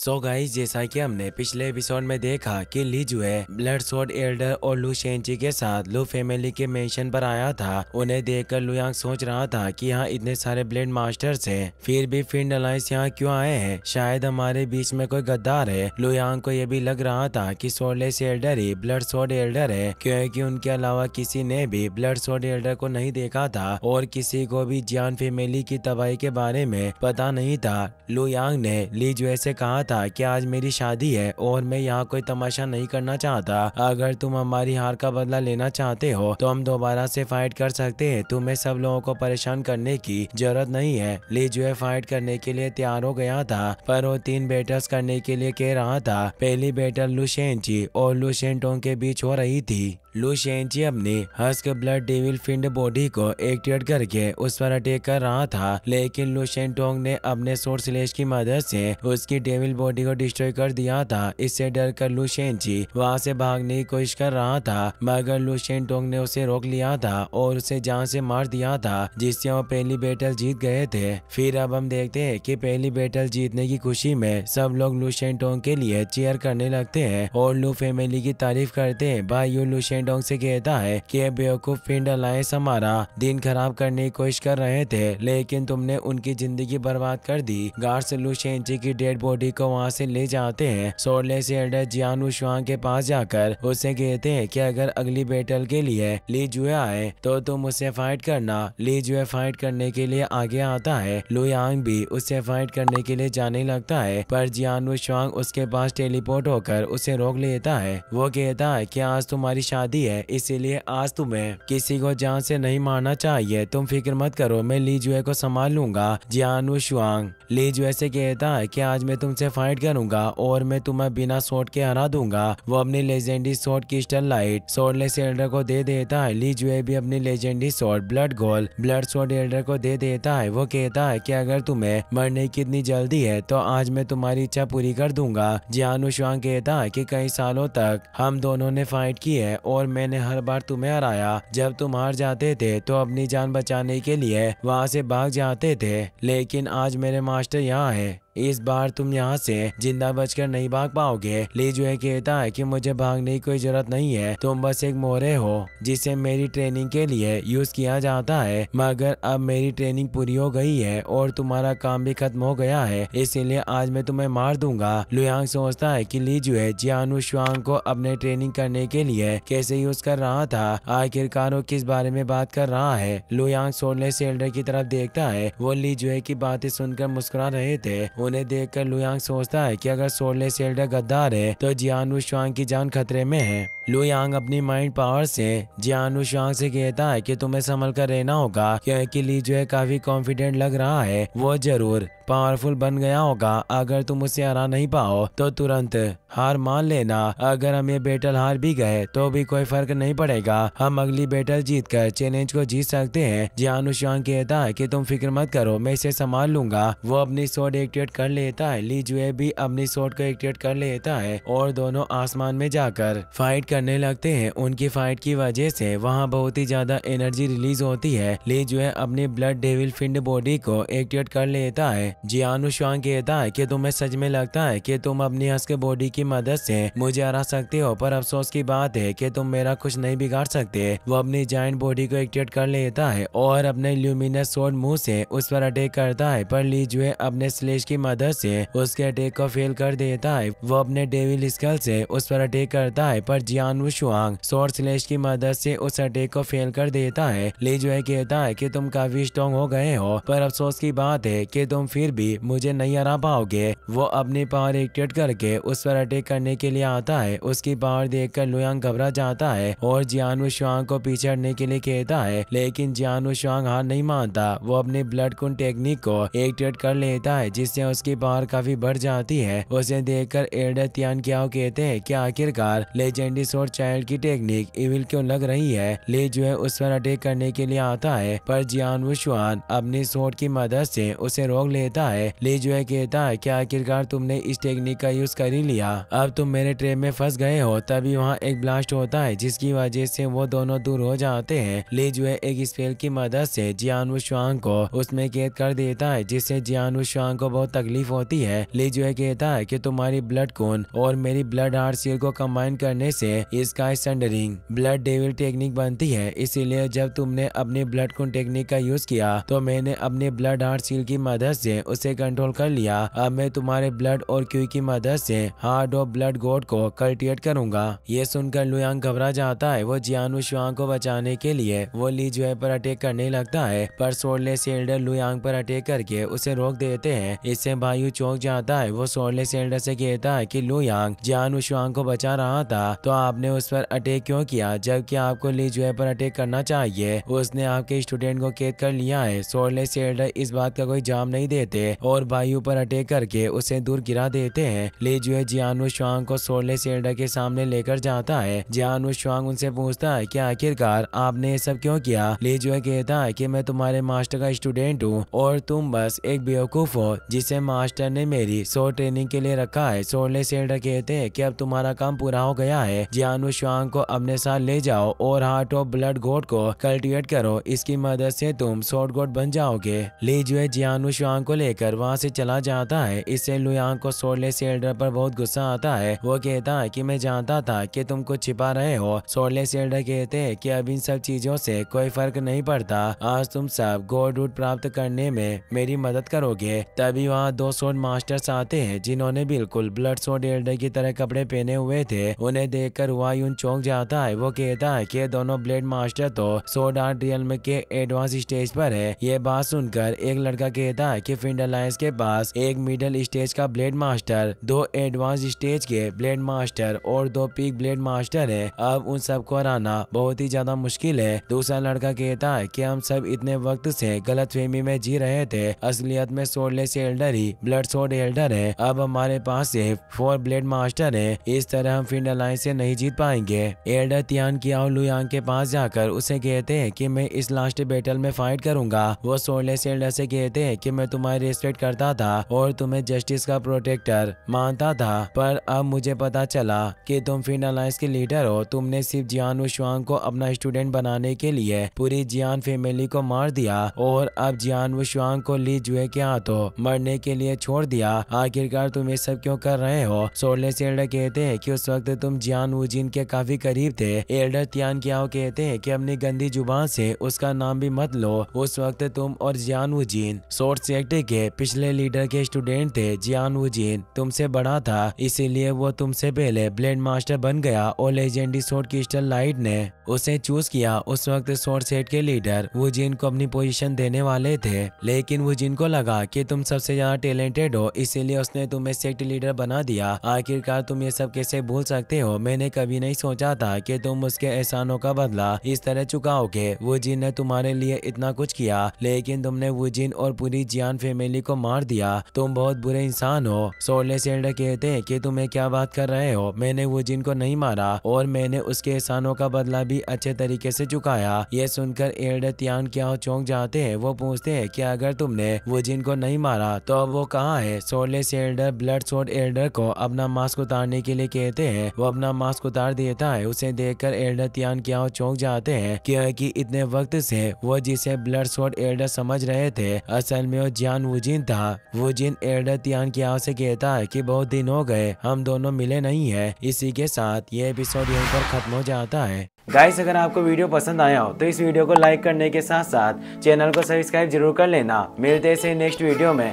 सो so guys जैसा कि हमने पिछले एपिसोड में देखा कि जो है ब्लड सोड एल्डर और लू शेंची के साथ लू फैमिली के मेंशन पर आया था उन्हें देखकर लुयांग सोच रहा था कि यहाँ इतने सारे ब्लेड मास्टर्स हैं फिर भी फिंड अलाइंस यहाँ क्यों आए हैं शायद हमारे बीच में कोई गद्दार है लुयांग को यह भी लग रहा था की सोलेस एल्डर ही ब्लड सोड एल्डर है क्यूँकी उनके अलावा किसी ने भी ब्लड सोड एल्डर को नहीं देखा था और किसी को भी जियान फेमिली की तबाही के बारे में पता नहीं था लुयांग ने जो से कहा था कि आज मेरी शादी है और मैं यहाँ कोई तमाशा नहीं करना चाहता अगर तुम हमारी हार का बदला लेना चाहते हो तो हम दोबारा से फाइट कर सकते हैं तुम्हें सब लोगों को परेशान करने की जरूरत नहीं है ले जो है फाइट करने के लिए तैयार हो गया था पर वो तीन बेटर्स करने के लिए कह रहा था पहली बेटर लुशेन और लुशेंटों के बीच हो रही थी लुशेंचियम अपनी हस्क ब्लड डेविल फिंड बॉडी को एक्टिवेट करके उस पर अटैक कर रहा था लेकिन लुशेंटोंग टोंग ने अपने सोर्स लेश की मदद से उसकी डेविल बॉडी को डिस्ट्रॉय कर दिया था इससे डर कर लुशेंची वहां से भागने की कोशिश कर रहा था मगर लुशेन टोंग ने उसे रोक लिया था और उसे जान से मार दिया था जिससे वो पहली बैटल जीत गए थे फिर अब हम देखते है की पहली बैटल जीतने की खुशी में सब लोग लुशेन टोंग के लिए चेयर करने लगते है और लू फैमिली की तारीफ करते है भाई यू लुशेंट डेंडोंग से कहता है कि बेवकूफ पिंड अलायंस हमारा दिन खराब करने की कोशिश कर रहे थे लेकिन तुमने उनकी जिंदगी बर्बाद कर दी गार्ड्स लू शेंची की डेड बॉडी को वहाँ से ले जाते हैं सोलह से अडर जियान उशवांग के पास जाकर उसे कहते हैं की अगर अगली बैटल के लिए ली जुए आए तो तुम उससे फाइट करना ली जुए फाइट करने के लिए आगे आता है लुयांग भी उससे फाइट करने के लिए जाने लगता है पर जियान उशवांग उसके पास टेलीपोर्ट होकर उसे रोक लेता है वो कहता है कि आज तुम्हारी शादी शादी है इसीलिए आज तुम्हें किसी को जान से नहीं मारना चाहिए तुम फिक्र मत करो मैं ली जुए को संभाल लूंगा जियानु शुआंग ली जुए से कहता है कि आज मैं तुमसे फाइट करूंगा और मैं तुम्हें बिना शॉट के हरा दूंगा वो अपनी legendary shot crystal light swordless elder को दे देता है ली जुए भी अपनी legendary shot blood gold blood shot elder को दे देता है वो कहता है की अगर तुम्हें मरने की इतनी जल्दी है तो आज मैं तुम्हारी इच्छा पूरी कर दूंगा जियानु शुआंग कहता है की कई सालों तक हम दोनों ने फाइट की है और और मैंने हर बार तुम्हें हराया जब तुम हार जाते थे तो अपनी जान बचाने के लिए वहाँ से भाग जाते थे लेकिन आज मेरे मास्टर यहाँ है इस बार तुम यहाँ से जिंदा बचकर नहीं भाग पाओगे ली जो है कहता है कि मुझे भागने की कोई जरूरत नहीं है तुम बस एक मोहरे हो जिसे मेरी ट्रेनिंग के लिए यूज किया जाता है मगर अब मेरी ट्रेनिंग पूरी हो गई है और तुम्हारा काम भी खत्म हो गया है इसीलिए आज मैं तुम्हें मार दूंगा लुयांग सोचता है की ली जो है जियानु शुआंग को अपने ट्रेनिंग करने के लिए कैसे यूज कर रहा था आखिरकार वो किस बारे में बात कर रहा है लुयांग सोलह सेल्डर की तरफ देखता है वो ली जो है की बातें सुनकर मुस्कुरा रहे थे उन्हें देख कर लुयांग सोचता है की अगर सोले सेल्डर गद्दार है तो जियानु शुआंग की जान खतरे में है लुयांग अपनी माइंड पावर से जियानु शुआंग से कहता है कि तुम्हें संभल कर रहना होगा क्योंकि ली जो है काफी कॉन्फिडेंट लग रहा है वो जरूर पावरफुल बन गया होगा अगर तुम उसे हरा नहीं पाओ तो तुरंत हार मान लेना अगर हम ये बैटल हार भी गए तो भी कोई फर्क नहीं पड़ेगा हम अगली बैटल जीत कर चैलेंज को जीत सकते हैं जियानु शुआंग कहता है की तुम फिक्र मत करो मैं इसे संभाल लूंगा वो अपनी सोड एक्टिवेट एक्टिवेट कर लेता है ली जुए भी अपनी शॉट को एक्टिवेट कर लेता है और दोनों आसमान में जाकर फाइट करने लगते हैं उनकी फाइट की वजह से वहाँ बहुत ही ज्यादा एनर्जी रिलीज होती है ली जुए अपनी ब्लड डेविल फिंड बॉडी को एक्टिवेट कर लेता है जियानु शुआंग कहता है की तुम्हें सच में लगता है की तुम अपनी के बॉडी की मदद ऐसी मुझे हरा सकते हो पर अफसोस की बात है की तुम मेरा कुछ नहीं बिगाड़ सकते वो अपनी जॉइंट बॉडी को एक्टिवेट कर लेता है और अपने ल्यूमिनस सोड मुंह से उस पर अटैक करता है पर ली जुए अपने स्लेश की मदद से उसके अटैक को फेल कर देता है वो अपने डेविल स्कल से उस पर अटैक करता है पर जियान शुआंग सोर्स स्लेश की मदद से उस अटैक को फेल कर देता है ली जो है कहता है कि तुम काफी स्ट्रॉन्ग हो गए हो पर अफसोस की बात है कि तुम फिर भी मुझे नहीं हरा पाओगे वो अपनी पावर एक्टिवेट करके उस पर अटैक करने के लिए आता है उसकी पावर देख कर लुयांग घबरा जाता है और जियान शुआंग को पीछे हटने के लिए कहता है लेकिन जियान शुआंग हार नहीं मानता वो अपने ब्लड कुंड टेक्निक को एक्टिवेट कर लेता है जिससे उसकी पावर काफी बढ़ जाती है उसे देखकर एडेतियान क्या कहते हैं कि आखिरकार लेजेंडी सोर्ड चाइल्ड की टेक्निक इविल क्यों लग रही है ले जो है उस पर अटैक करने के लिए आता है पर जियान वुशवान अपनी सोर्ड की मदद ऐसी उसे रोक लेता है ले जो है कहता है की आखिरकार तुमने इस टेक्निक का यूज कर ही लिया अब तुम मेरे ट्रेन में फंस गए हो तभी वहाँ एक ब्लास्ट होता है जिसकी वजह से वो दोनों दूर हो जाते हैं ले जो है एक स्पेल की मदद से जियान वुशवान को उसमें कैद कर देता है जिससे जियान वुशवान को बहुत तकलीफ होती है ली जो है कहता है की तुम्हारी ब्लड कोन और मेरी ब्लड आरसीएल को कम्बाइन करने से इसका सेंडरिंग ब्लड डेविल टेक्निक बनती है इसीलिए जब तुमने अपनी ब्लड कोन टेक्निक का यूज किया तो मैंने अपने ब्लड हार्ट सील की मदद से उसे कंट्रोल कर लिया अब मैं तुम्हारे ब्लड और क्यू की मदद से हार्ट और ब्लड गोड को कल्टिवेट करूंगा ये सुनकर लुयांग घबरा जाता है वो जियानु शुआंग को बचाने के लिए वो ली जुए पर अटैक करने लगता है पर सोडलेस एल्डर लुयांग पर अटैक करके उसे रोक देते हैं इससे से भाई चौक जाता है वो सोलह सेल्डर से कहता है कि लू यांग जान उशुआंग को बचा रहा था तो आपने उस पर अटैक क्यों किया जबकि आपको ली जुए पर अटैक करना चाहिए उसने आपके स्टूडेंट को कैद कर लिया है सोलह सेल्डर इस बात का कोई जाम नहीं देते और भाइयों पर अटैक करके उसे दूर गिरा देते हैं ले जुए जियानु शुआंग को सोलह सेल्डर के सामने लेकर जाता है जियानु शुआंग उनसे पूछता है कि आखिरकार आपने ये सब क्यों किया ले जुए कहता है कि मैं तुम्हारे मास्टर का स्टूडेंट हूँ और तुम बस एक बेवकूफ हो जिसे मास्टर ने मेरी सो ट्रेनिंग के लिए रखा है सोल ने कहते हैं कि अब तुम्हारा काम पूरा हो गया है जियानु श्वांग को अपने साथ ले जाओ और हार्ट ऑफ ब्लड गोड को कल्टिवेट करो इसकी मदद से तुम सोट गोट बन जाओगे ली जियानु श्वांग को लेकर वहाँ से चला जाता है इससे लुयांग को सोले सेल्डर पर बहुत गुस्सा आता है वो कहता है की मैं जानता था की तुम कुछ छिपा रहे हो सोले सेल्डर कहते हैं की अब इन सब चीजों से कोई फर्क नहीं पड़ता आज तुम सब गोड रूट प्राप्त करने में मेरी मदद करोगे तभी वहाँ बाद दो सोन मास्टर्स आते हैं जिन्होंने बिल्कुल ब्लड सोन एल्डर की तरह कपड़े पहने हुए थे उन्हें देख कर वायुन चौंक जाता है वो कहता है की दोनों ब्लेड मास्टर तो सोड आर्ट रियल के एडवांस स्टेज पर है ये बात सुनकर एक लड़का कहता है की फिंड अलायंस के पास एक मिडल स्टेज का ब्लेड मास्टर दो एडवांस स्टेज के ब्लेड मास्टर और दो पीक ब्लेड मास्टर है अब उन सबको हराना बहुत ही ज्यादा मुश्किल है दूसरा लड़का कहता है कि हम सब इतने वक्त से गलतफहमी में जी रहे थे असलियत में सोडलेस एल्डर हमारी ब्लड सोड एल्डर है अब हमारे पास सिर्फ फोर ब्लेड मास्टर है इस तरह हम फिंड अलायंस से नहीं जीत पाएंगे एल्डर तियान की और लुयांग के पास जाकर उसे कहते हैं कि मैं इस लास्ट बैटल में फाइट करूंगा वो सोलेस एल्डर से कहते हैं कि मैं तुम्हारी रिस्पेक्ट करता था और तुम्हें जस्टिस का प्रोटेक्टर मानता था पर अब मुझे पता चला कि तुम फिंड अलायंस के लीडर हो तुमने सिर्फ जियान वुशवांग को अपना स्टूडेंट बनाने के लिए पूरी जियान फैमिली को मार दिया और अब जियान वुशवांग को ली जुए के हाथों मरने के लिए छोड़ दिया आखिरकार तुम ये सब क्यों कर रहे हो से एल्डर कहते हैं कि उस वक्त तुम जियान वूजिन के काफी करीब थे एल्डर त्यान क्या कहते हैं कि अपनी गंदी जुबान से उसका नाम भी मत लो उस वक्त तुम और जियान वूजिन सोर्ट सेक्टर के पिछले लीडर के स्टूडेंट थे जियान वूजिन तुमसे बड़ा था इसीलिए वो तुमसे पहले ब्लेड मास्टर बन गया और लेजेंडी सोर्ट क्रिस्टल लाइट ने उसे चूज किया उस वक्त सोर्ट सेट के लीडर वो को अपनी पोजीशन देने वाले थे लेकिन वो को लगा कि तुम सबसे ज्यादा इतना टैलेंटेड हो इसीलिए उसने तुम्हें सेक्ट लीडर बना दिया आखिरकार तुम ये सब कैसे भूल सकते हो मैंने कभी नहीं सोचा था कि तुम उसके एहसानों का बदला इस तरह चुकाओगे वो जिन ने तुम्हारे लिए इतना कुछ किया लेकिन तुमने वो जिन और पूरी जियान फैमिली को मार दिया तुम बहुत बुरे इंसान हो सोले सेल्डर कहते हैं कि तुम्हें क्या बात कर रहे हो मैंने वो जिन को नहीं मारा और मैंने उसके एहसानों का बदला भी अच्छे तरीके से चुकाया ये सुनकर एल्डर त्यान क्या चौंक जाते हैं वो पूछते हैं कि अगर तुमने वो जिन को नहीं मारा तो वो कहाँ है सोले से एल्डर ब्लड सोड एल्डर को अपना मास्क उतारने के लिए कहते हैं वो अपना मास्क उतार देता है उसे देखकर एल्डर त्यान क्या चौंक जाते हैं क्योंकि इतने वक्त से वो जिसे ब्लड सोड एल्डर समझ रहे थे असल में वो जान वुजिन था वुजिन एल्डर त्यान क्या से कहता है की बहुत दिन हो गए हम दोनों मिले नहीं है इसी के साथ ये एपिसोड यहाँ पर खत्म हो जाता है गाइस अगर आपको वीडियो पसंद आया हो तो इस वीडियो को लाइक करने के साथ साथ चैनल को सब्सक्राइब जरूर कर लेना मिलते हैं नेक्स्ट वीडियो में